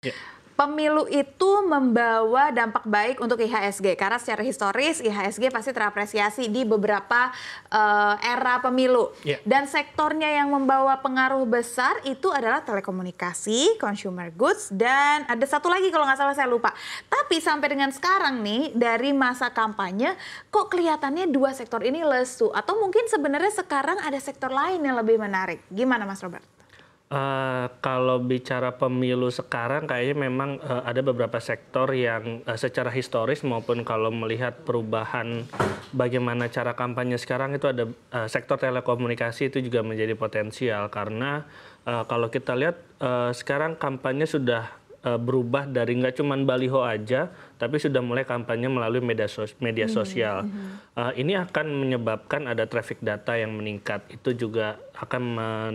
Ya. Pemilu itu membawa dampak baik untuk IHSG karena secara historis IHSG pasti terapresiasi di beberapa uh, era pemilu yeah. dan sektornya yang membawa pengaruh besar itu adalah telekomunikasi, consumer goods dan ada satu lagi kalau nggak salah saya lupa. Tapi sampai dengan sekarang nih dari masa kampanye kok kelihatannya dua sektor ini lesu atau mungkin sebenarnya sekarang ada sektor lain yang lebih menarik. Gimana Mas Robert? Uh, kalau bicara pemilu sekarang, kayaknya memang uh, ada beberapa sektor yang uh, secara historis maupun kalau melihat perubahan bagaimana cara kampanye sekarang itu ada uh, sektor telekomunikasi itu juga menjadi potensial karena uh, kalau kita lihat uh, sekarang kampanye sudah uh, berubah dari nggak cuma baliho aja, tapi sudah mulai kampanye melalui media, sos media hmm, sosial. Mm -hmm. uh, ini akan menyebabkan ada traffic data yang meningkat. Itu juga akan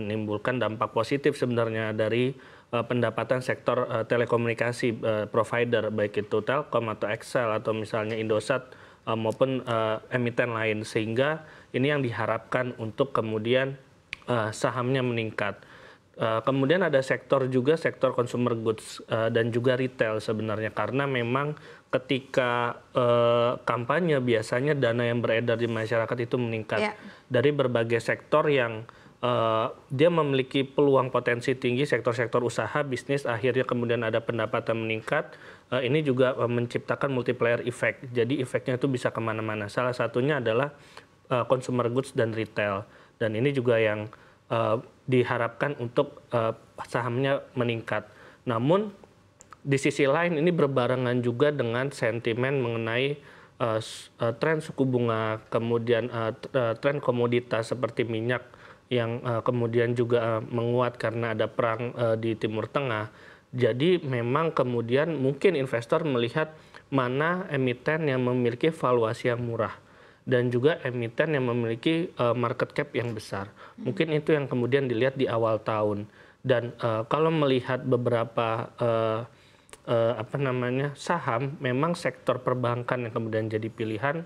menimbulkan dampak positif sebenarnya dari uh, pendapatan sektor uh, telekomunikasi uh, provider, baik itu Telkom atau Excel atau misalnya Indosat uh, maupun uh, emiten lain. Sehingga ini yang diharapkan untuk kemudian uh, sahamnya meningkat Eh, kemudian ada sektor juga sektor consumer goods eh, dan juga retail sebenarnya karena memang ketika eh, kampanye biasanya dana yang beredar di masyarakat itu meningkat yeah. dari berbagai sektor yang dia memiliki peluang potensi tinggi sektor-sektor usaha bisnis akhirnya kemudian ada pendapatan meningkat ini juga menciptakan multiplier effect jadi efeknya itu bisa kemana-mana salah satunya adalah consumer goods dan retail dan ini juga yang uh, diharapkan untuk uh, sahamnya meningkat. Namun di sisi lain ini berbarengan juga dengan sentimen mengenai uh, uh, tren suku bunga, kemudian uh, tren komoditas seperti minyak yang uh, kemudian juga uh, menguat karena ada perang uh, di Timur Tengah. Jadi memang kemudian mungkin investor melihat mana emiten yang memiliki valuasi yang murah dan juga emiten yang memiliki uh, market cap yang besar. Mungkin itu yang kemudian dilihat di awal tahun. Dan uh, kalau melihat beberapa uh, uh, apa namanya saham, memang sektor perbankan yang kemudian jadi pilihan.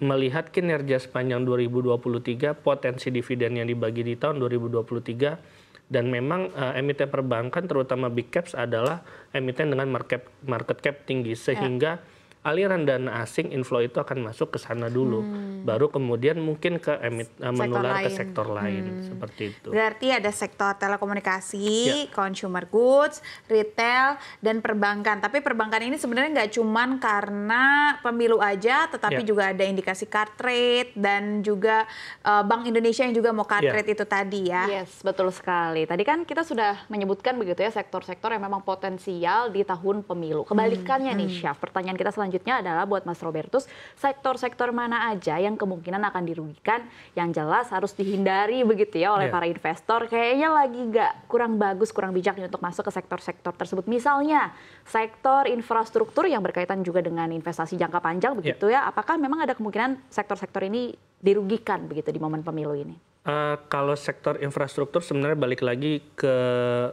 Melihat kinerja sepanjang 2023, potensi dividen yang dibagi di tahun 2023 dan memang uh, emiten perbankan terutama big caps adalah emiten dengan market market cap tinggi ya. sehingga ya aliran dana asing inflow itu akan masuk ke sana dulu hmm. baru kemudian mungkin ke emit, eh, sektor menular lain. ke sektor lain hmm. seperti itu. Berarti ada sektor telekomunikasi, ya. consumer goods, retail dan perbankan. Tapi perbankan ini sebenarnya nggak cuman karena pemilu aja tetapi ya. juga ada indikasi card rate dan juga uh, Bank Indonesia yang juga mau card ya. rate itu tadi ya. Yes, betul sekali. Tadi kan kita sudah menyebutkan begitu ya sektor-sektor yang memang potensial di tahun pemilu. Kebalikannya hmm. nih Syaf, pertanyaan kita selanjutnya selanjutnya adalah buat Mas Robertus, sektor-sektor mana aja yang kemungkinan akan dirugikan, yang jelas harus dihindari begitu ya oleh yeah. para investor. Kayaknya lagi nggak kurang bagus, kurang bijak untuk masuk ke sektor-sektor tersebut. Misalnya sektor infrastruktur yang berkaitan juga dengan investasi jangka panjang iya. begitu yeah. ya. Apakah memang ada kemungkinan sektor-sektor ini dirugikan begitu di momen pemilu ini? Uh, kalau sektor infrastruktur sebenarnya balik lagi ke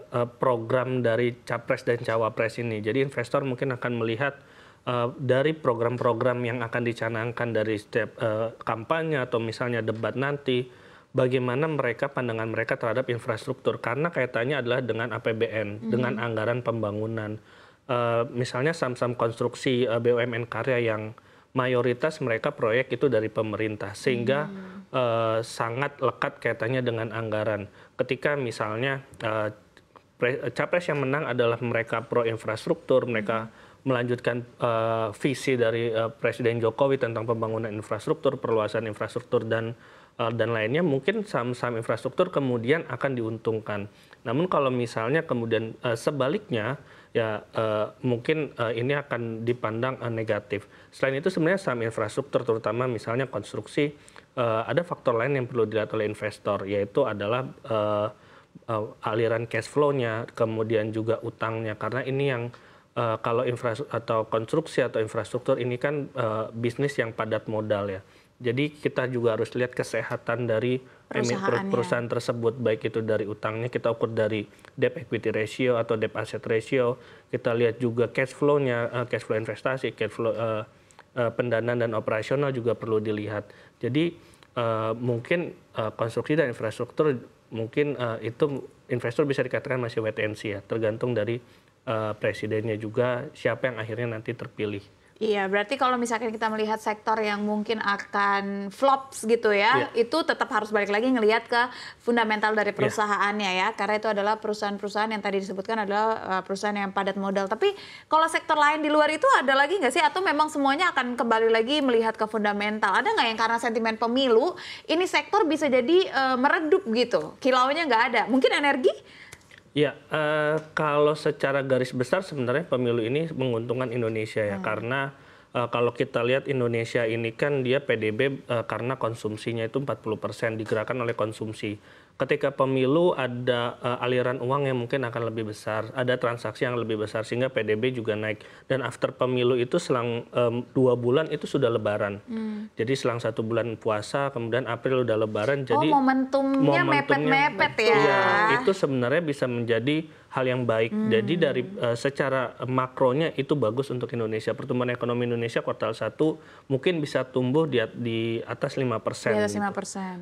uh, program dari capres dan cawapres ini. Jadi investor mungkin akan melihat Eh, dari program-program yang akan dicanangkan dari setiap uh, kampanye atau misalnya debat nanti, bagaimana mereka pandangan mereka terhadap infrastruktur karena kaitannya adalah dengan APBN, mm -hmm. dengan anggaran pembangunan. Uh, misalnya saham-saham konstruksi uh, BUMN karya yang mayoritas mereka proyek itu dari pemerintah sehingga hmm. uh, sangat lekat kaitannya dengan anggaran. Ketika misalnya uh, capres yang menang adalah mereka pro infrastruktur, mereka hmm melanjutkan uh, visi dari uh, Presiden Jokowi tentang pembangunan infrastruktur, perluasan infrastruktur dan uh, dan lainnya mungkin saham-saham infrastruktur kemudian akan diuntungkan. Namun kalau misalnya kemudian uh, sebaliknya ya uh, mungkin uh, ini akan dipandang uh, negatif. Selain itu sebenarnya saham infrastruktur terutama misalnya konstruksi uh, ada faktor lain yang perlu dilihat oleh investor yaitu adalah uh, uh, aliran cash flow-nya, kemudian juga utangnya karena ini yang Eh, kalau infra atau konstruksi atau infrastruktur ini kan uh, bisnis yang padat modal ya. Jadi kita juga harus lihat kesehatan dari perusahaan, ya. perusahaan tersebut, baik itu dari utangnya kita ukur dari debt equity ratio atau debt asset ratio, kita lihat juga cash flow-nya, uh, cash flow investasi, cash flow uh, uh, pendanaan dan operasional juga perlu dilihat. Jadi uh, mungkin uh, konstruksi dan infrastruktur mungkin uh, itu investor bisa dikatakan masih wait and see ya, tergantung dari uh, presidennya juga siapa yang akhirnya nanti terpilih. Iya, berarti kalau misalkan kita melihat sektor yang mungkin akan flops gitu ya, yeah. itu tetap harus balik lagi ngelihat ke fundamental dari iya. perusahaannya yeah. ya, karena itu adalah perusahaan-perusahaan yang tadi disebutkan adalah eh, perusahaan yang padat modal. Tapi kalau sektor lain di luar itu ada lagi nggak sih? Atau memang semuanya akan kembali lagi melihat ke fundamental? Ada nggak yang karena sentimen pemilu ini sektor bisa jadi uh, meredup gitu, kilaunya nggak ada? Mungkin energi? Ya, uh, kalau secara garis besar sebenarnya pemilu ini menguntungkan Indonesia ya, hmm. karena uh, kalau kita lihat Indonesia ini kan dia PDB uh, eh, karena konsumsinya itu 40% digerakkan oleh konsumsi ketika pemilu ada uh, aliran uang yang mungkin akan lebih besar, ada transaksi yang lebih besar sehingga PDB juga naik. Dan after pemilu itu selang um, dua bulan itu sudah Lebaran, hmm. jadi selang satu bulan puasa, kemudian April udah Lebaran, oh, jadi oh, momentumnya mepet-mepet ya. ya. Itu sebenarnya bisa menjadi hal yang baik. Hmm. Jadi dari uh, secara makronya itu bagus untuk Indonesia. Pertumbuhan ekonomi Indonesia kuartal satu mungkin bisa tumbuh di, di atas 5%. Di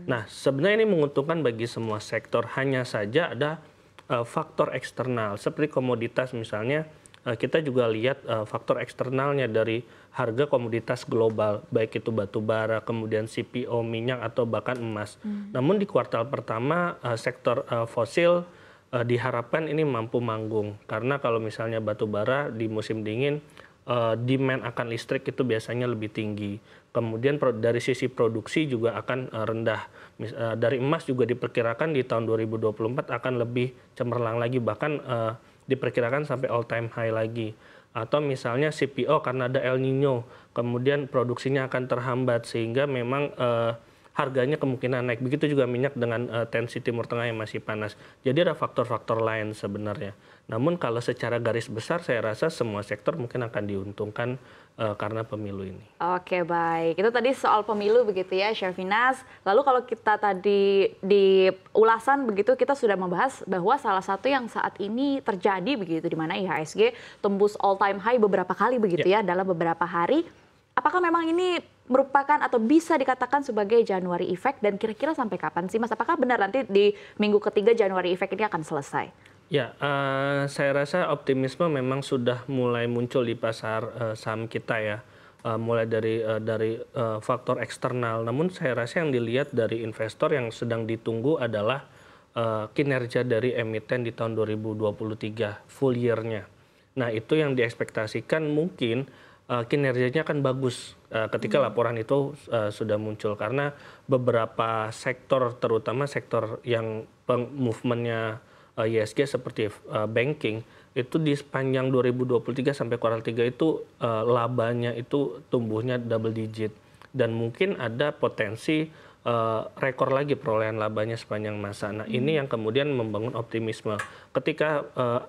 Nah, sebenarnya ini menguntungkan bagi semua semua sektor, hanya saja ada uh, faktor eksternal seperti komoditas misalnya uh, kita juga lihat uh, faktor eksternalnya dari harga komoditas global baik itu batu bara kemudian CPO minyak atau bahkan emas. Hmm. Namun di kuartal pertama uh, sektor uh, fosil uh, diharapkan ini mampu manggung karena kalau misalnya batu bara di musim dingin uh, demand akan listrik itu biasanya lebih tinggi. Kemudian pro, dari sisi produksi juga akan uh, rendah. Mis, uh, dari emas juga diperkirakan di tahun 2024 akan lebih cemerlang lagi, bahkan uh, diperkirakan sampai all time high lagi. Atau misalnya CPO karena ada El Nino, kemudian produksinya akan terhambat sehingga memang uh, harganya kemungkinan naik. Begitu juga minyak dengan uh, tensi Timur Tengah yang masih panas. Jadi ada faktor-faktor lain sebenarnya. Namun kalau secara garis besar saya rasa semua sektor mungkin akan diuntungkan uh, karena pemilu ini. Oke, baik. Itu tadi soal pemilu begitu ya, Syafinas. Lalu kalau kita tadi di ulasan begitu kita sudah membahas bahwa salah satu yang saat ini terjadi begitu di mana IHSG tembus all time high beberapa kali begitu ya, ya dalam beberapa hari. Apakah memang ini merupakan atau bisa dikatakan sebagai Januari Effect dan kira-kira sampai kapan sih Mas? Apakah benar nanti di minggu ketiga Januari Effect ini akan selesai? Ya, uh, saya rasa optimisme memang sudah mulai muncul di pasar uh, saham kita ya. Uh, mulai dari uh, dari uh, faktor eksternal. Namun saya rasa yang dilihat dari investor yang sedang ditunggu adalah uh, kinerja dari emiten di tahun 2023 full year-nya. Nah, itu yang diekspektasikan mungkin uh, kinerjanya akan bagus uh, ketika hmm. laporan itu uh, sudah muncul karena beberapa sektor terutama sektor yang movementnya uh, ISG seperti uh, banking itu di sepanjang 2023 sampai kuartal 3 itu uh, labanya itu tumbuhnya double digit dan mungkin ada potensi uh, rekor lagi perolehan labanya sepanjang masa. Nah, hmm. ini yang kemudian membangun optimisme. Ketika uh,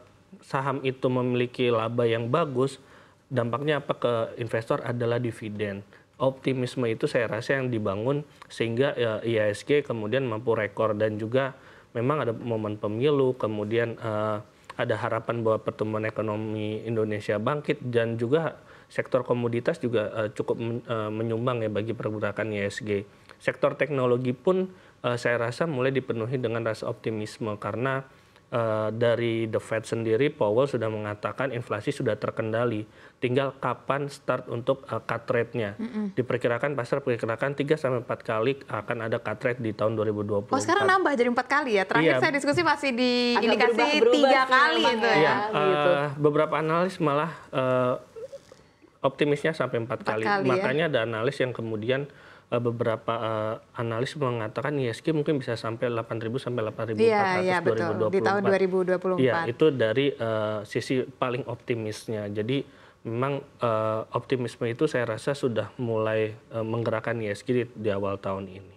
saham itu memiliki laba yang bagus, dampaknya apa ke investor adalah dividen. Optimisme itu saya rasa yang dibangun sehingga ya, IHSG kemudian mampu rekor dan juga memang ada momen pemilu, kemudian uh, ada harapan bahwa pertumbuhan ekonomi Indonesia bangkit dan juga sektor komoditas juga uh, cukup eh, menyumbang ya bagi pergerakan IHSG. Sektor teknologi pun uh, saya rasa mulai dipenuhi dengan rasa optimisme karena Eh, dari The Fed sendiri, Powell sudah mengatakan inflasi sudah terkendali. Tinggal kapan start untuk uh, cut rate-nya. Mm -mm. Diperkirakan pasar perkirakan 3 sampai 4 kali akan ada cut rate di tahun 2020. Oh, sekarang nambah jadi 4 kali ya. Terakhir iya. saya diskusi masih diindikasi 3 kali ya. itu ya. Uh, beberapa analis malah uh, optimisnya sampai 4, 4 kali. kali. Ya. Makanya ya? ada analis yang kemudian uh, beberapa uh, analis mengatakan ISG ya, mungkin bisa sampai 8.000 sampai 8.400 ya, ya, 2024. Di tahun 2024. Ya, itu dari uh, sisi paling optimisnya. Jadi memang uh, optimisme itu saya rasa sudah mulai uh, menggerakkan ISG ya di, di awal tahun ini.